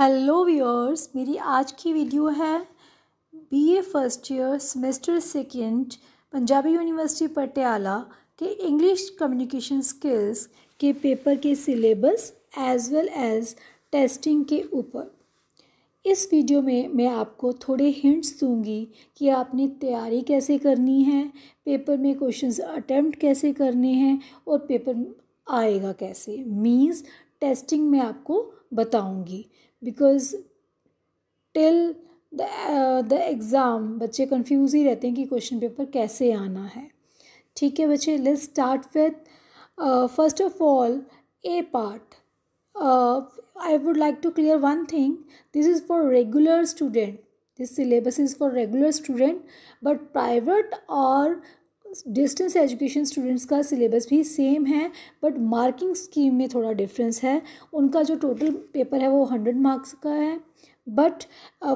Hello viewers मेरी आज की वीडियो है B A first year semester second Punjabi university Patiala के इंग्लिश कम्युनिकेशन स्किल्स के पेपर के syllabus as well as testing के ऊपर इस वीडियो में मैं आपको थोड़े हिंट्स दूंगी कि आपने तैयारी कैसे करनी है पेपर में क्वेश्चंस अटेम्प्ट कैसे करने हैं और पेपर आएगा कैसे मींस टेस्टिंग में आपको बताऊंगी बिकॉज टिल द एग्ज़ाम बच्चे कन्फ्यूज ही रहते हैं कि क्वेश्चन पेपर कैसे आना है ठीक है बच्चे let's start with first of all a part I would like to clear one thing this is for regular student this syllabus is for regular student but private और डिस्टेंस एजुकेशन स्टूडेंट्स का syllabus भी same है but marking scheme में थोड़ा difference है उनका जो total paper है वो हंड्रेड मार्क्स का है but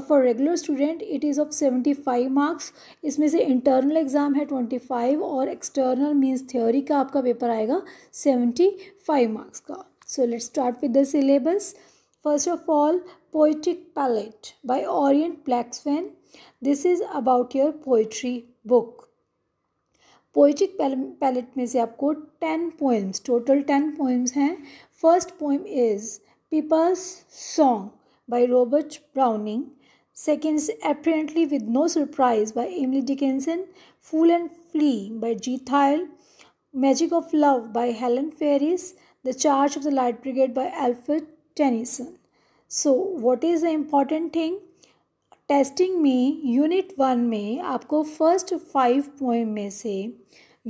for regular student it is of seventy five marks इसमें से इंटरनल एग्ज़ाम है ट्वेंटी फाइव और एक्सटर्नल मीन्स थ्योरी का आपका पेपर आएगा सेवेंटी फाइव मार्क्स का so let start with the syllabus first of all poetic palette by Orient Blackswan this is about your poetry book poetic palette में से आपको ten poems total ten poems हैं first poem is people's song by Robert Browning second apparently with no surprise by Emily Dickinson fool and flea by G Thayil magic of love by Helen Farries the charge of the light brigade by Alfred Tennyson so what is the important thing testing में unit one में आपको first five poem में से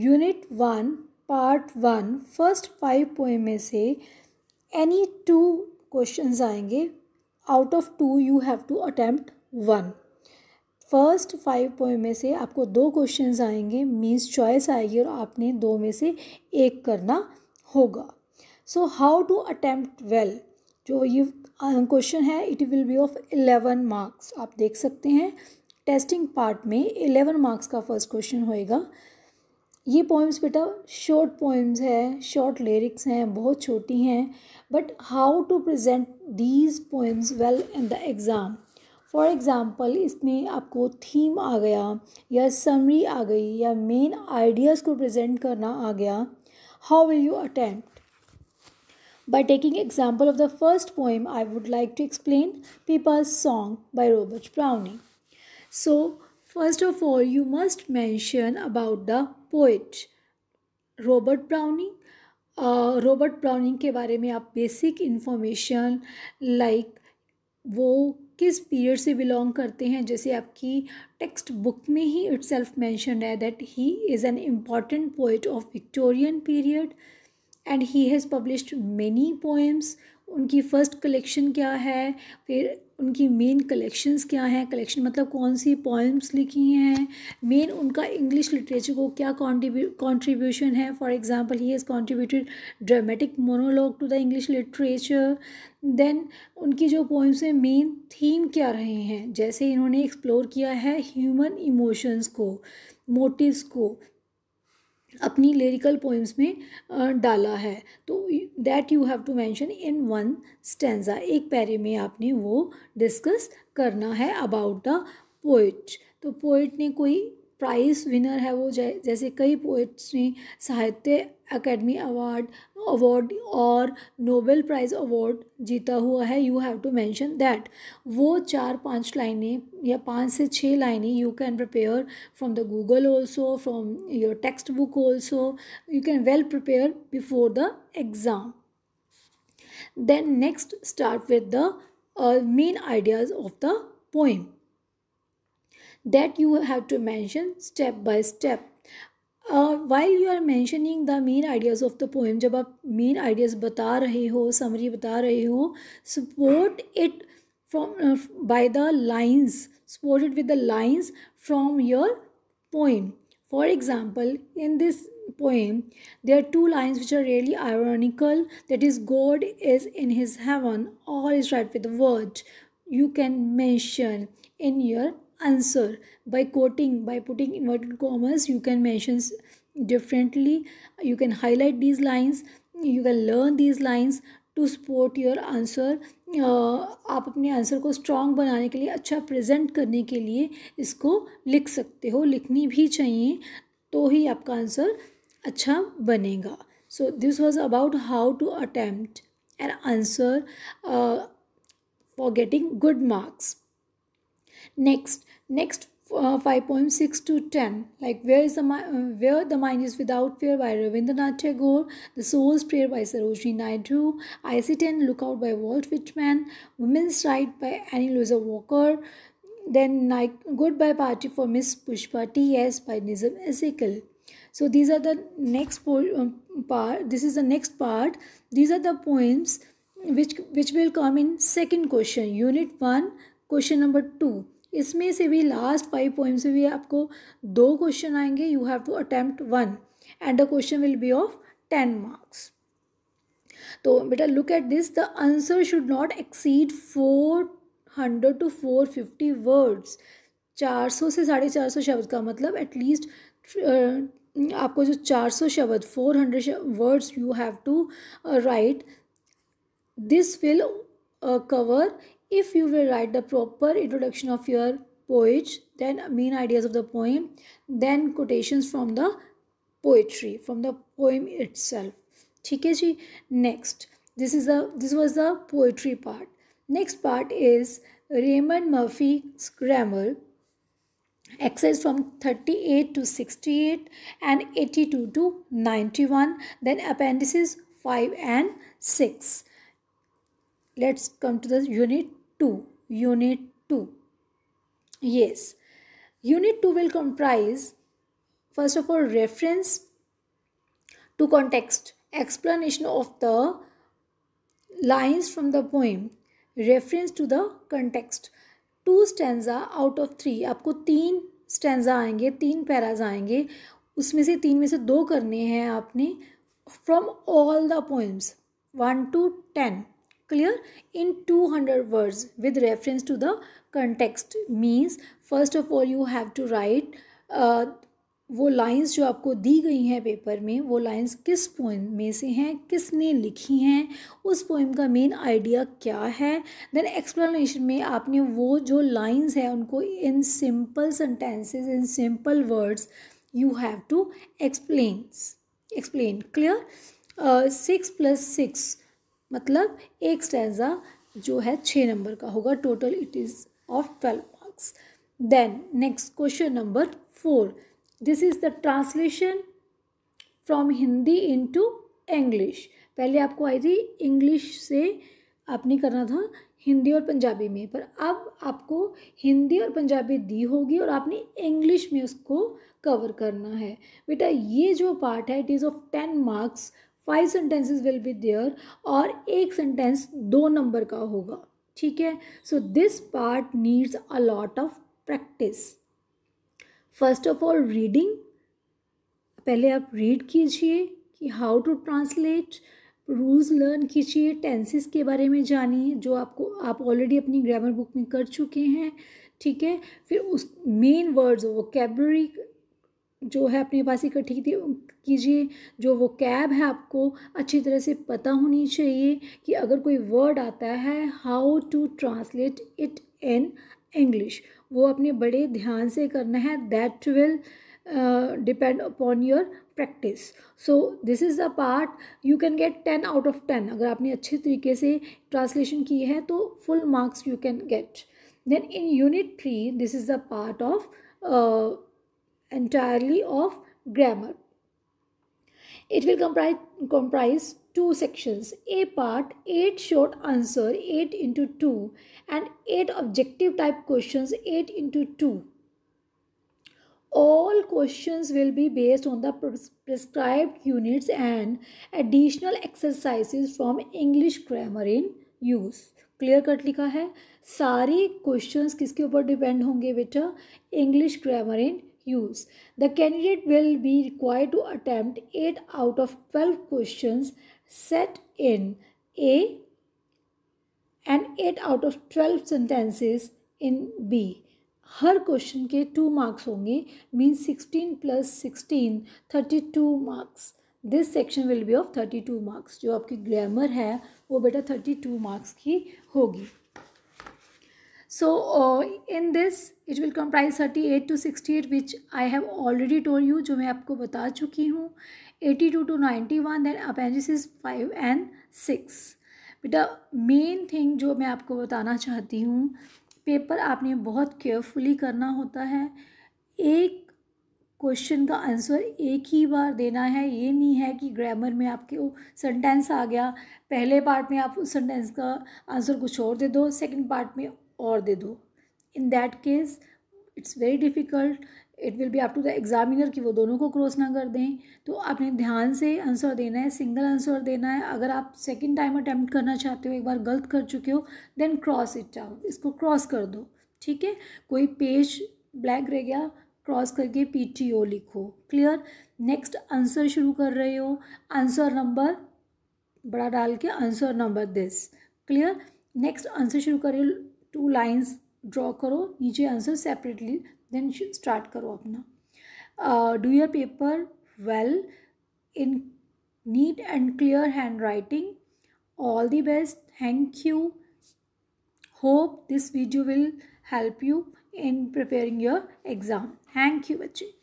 unit one part one first five poem में से any two questions आएंगे out of two you have to attempt one first five poem में से आपको दो क्वेश्चंस आएंगे मींस चॉइस आएगी और आपने दो में से एक करना होगा so how to attempt well जो ये क्वेश्चन है it will be of eleven marks आप देख सकते हैं टेस्टिंग पार्ट में एलेवन मार्क्स का फर्स्ट क्वेश्चन होएगा ये पोइम्स बेटा शॉर्ट पोइम्स है शॉर्ट लिरिक्स हैं बहुत छोटी हैं but how to present these poems well in the exam for example इसमें आपको थीम आ गया या समरी आ गई या मेन आइडियाज़ को प्रेजेंट करना आ गया how will you attempt By taking example of the first poem, I would like to explain Pippa's song by Robert Browning. So, first of all, you must mention about the poet Robert Browning. Uh, Robert Browning के बारे में आप basic information like वो किस period से belong करते हैं जैसे आपकी टेक्स्ट बुक में ही इट्स सेल्फ है that he is an important poet of Victorian period and he has published many poems उनकी फ़र्स्ट कलेक्शन क्या है फिर उनकी मेन कलेक्शंस क्या हैं कलेक्शन मतलब कौन सी पोएम्स लिखी हैं मेन उनका इंग्लिश लिटरेचर को क्या कॉन्ट्रीब्यूशन है for example he has contributed dramatic monologue to the English literature then उनकी जो पोइम्स हैं मेन थीम क्या रहे हैं जैसे इन्होंने एक्सप्लोर किया है ह्यूमन इमोशंस को मोटिवस को अपनी लिरिकल पोइम्स में डाला है तो that you have to mention in one stanza एक पैरे में आपने वो डिस्कस करना है अबाउट द पोइट तो पोइट ने कोई प्राइज़ विनर है वो जै, जैसे कई पोइट्स ने साहित्य अकेडमी अवार्ड अवार्ड और नोबेल प्राइज़ अवार्ड जीता हुआ है you have to mention that वो चार पांच लाइनें या पांच से छः लाइनें you can prepare from the Google also from your text book also you can well prepare before the exam then next start with the main ideas of the poem that you have to mention step step step Uh, while you are mentioning the main ideas of the poem, जब आप main ideas बता रहे हो summary बता रहे हो support it from by the lines support it with the lines from your poem. For example, in this poem, there are two lines which are really ironical that is, God is in his heaven, all is right with the word. You can mention in your answer by quoting by putting inverted commas you can mention differently you can highlight these lines you can learn these lines to support your answer आप अपने answer को strong बनाने के लिए अच्छा present करने के लिए इसको लिख सकते हो लिखनी भी चाहिए तो ही आपका आंसर अच्छा बनेगा so this was about how to attempt an answer for getting good marks next Next, uh, 5.6 to 10 like where is the uh, where the mind is without fear by Ravindranath Tagore the soul's prayer by Sarojini Naidu IC10 lookout by Walt Whitman women's right by Annie Louisa Walker then like goodbye party for Miss Pushpa T.S. by Nizam Ezekiel so these are the next um, part this is the next part these are the poems which which will come in second question unit 1 question number 2 इसमें से भी last five point से भी आपको दो question आएंगे you have to attempt one and the question will be of ten marks तो बेटा look at this the answer should not exceed four hundred to four fifty words चार सौ से साढ़े चार सौ शब्द का मतलब एटलीस्ट uh, आपको जो चार सौ शब्द four hundred words you have to write this will cover If you will write the proper introduction of your poetry, then main ideas of the poem, then quotations from the poetry, from the poem itself. ठीक है next this is the this was the poetry part next part is raymond murphy's grammar exercise from 38 to 68 and 82 to 91 then appendices 5 and 6 let's come to the unit two unit two yes unit two will comprise first of all reference to context explanation of the lines from the poem reference to the context two stanza out of three आपको तीन stanza आएंगे तीन paras आएंगे उसमें से तीन में से दो करने हैं आपने from all the poems one to ten clear in two hundred words with reference to the context means first of all you have to write वो लाइन्स जो आपको दी गई हैं पेपर में वो लाइन्स किस पोइम में से हैं किसने लिखी हैं उस पोइम का मेन आइडिया क्या है देन एक्सप्लेनेशन में आपने वो जो लाइन्स हैं उनको in simple sentences in simple words you have to explain explain clear six plus six मतलब एक स्टैजा जो है छः नंबर का होगा total it is of twelve marks then next question number four this is the translation from Hindi into English पहले आपको आई थी इंग्लिश से आपने करना था हिंदी और पंजाबी में पर अब आपको हिंदी और पंजाबी दी होगी और आपने इंग्लिश में उसको कवर करना है बेटा ये जो पार्ट है it is of ten marks five sentences will be there और एक सेंटेंस दो नंबर का होगा ठीक है so this part needs a lot of practice first of all reading पहले आप रीड कीजिए कि how to translate rules learn कीजिए टेंसेस के बारे में जानिए जो आपको आप ऑलरेडी अपनी ग्रामर बुक में कर चुके हैं ठीक है फिर उस मेन वर्ड्स वो कैबरी जो है अपने पास इकट्ठी कीजिए जो वो कैब है आपको अच्छी तरह से पता होनी चाहिए कि अगर कोई वर्ड आता है how to translate it in English वो अपने बड़े ध्यान से करना है that will depend upon your practice so this is the part you can get ten out of ten अगर आपने अच्छे तरीके से ट्रांसलेशन की है तो full marks you can get then in unit three this is the part of entirely of grammar. It will comprise, comprise two sections. A part, eight short answer, 8 into 2 and eight objective type questions, 8 into 2. All questions will be based on the prescribed units and additional exercises from English grammar in use. Clear cut लिखा है सारे questions किसके ऊपर depend होंगे बेटा English grammar in use. The candidate will be required to attempt 8 out of 12 questions set in A and 8 out of 12 sentences in B. हर question के two marks होंगे mean sixteen plus sixteen thirty two marks this section will be of thirty two marks जो आपकी grammar है वो बेटा thirty two marks की होगी so uh, in this it will comprise two sixty eight which I have already told you जो मैं आपको बता चुकी हूँ eighty two to ninety one then appendices five and six बेटा मेन थिंग जो मैं आपको बताना चाहती हूँ पेपर आपने बहुत केयरफुली करना होता है एक क्वेश्चन का आंसर एक ही बार देना है ये नहीं है कि ग्रामर में आपके सेंटेंस आ गया पहले पार्ट में आप उस सेंटेंस का आंसर कुछ और दे दो सेकंड पार्ट में और दे दो in that case it's very difficult it will be up to the examiner कि वो दोनों को क्रॉस ना कर दें तो आपने ध्यान से आंसर देना है सिंगल आंसर देना है अगर आप सेकेंड टाइम अटैम्प्ट करना चाहते हो एक बार गलत कर चुके हो देन क्रॉस इट आउट इसको क्रॉस कर दो ठीक है कोई पेज ब्लैक रह गया क्रॉस करके पी टी ओ लिखो क्लियर नेक्स्ट आंसर शुरू कर रहे हो आंसर नंबर बड़ा डाल के answer number this clear next answer शुरू कर रहे हो टू लाइन्स ड्रॉ करो नीचे आंसर सेपरेटली देन स्टार्ट करो अपना do your paper well in neat and clear handwriting all the best thank you hope this video will help you in preparing your exam thank you बच्ची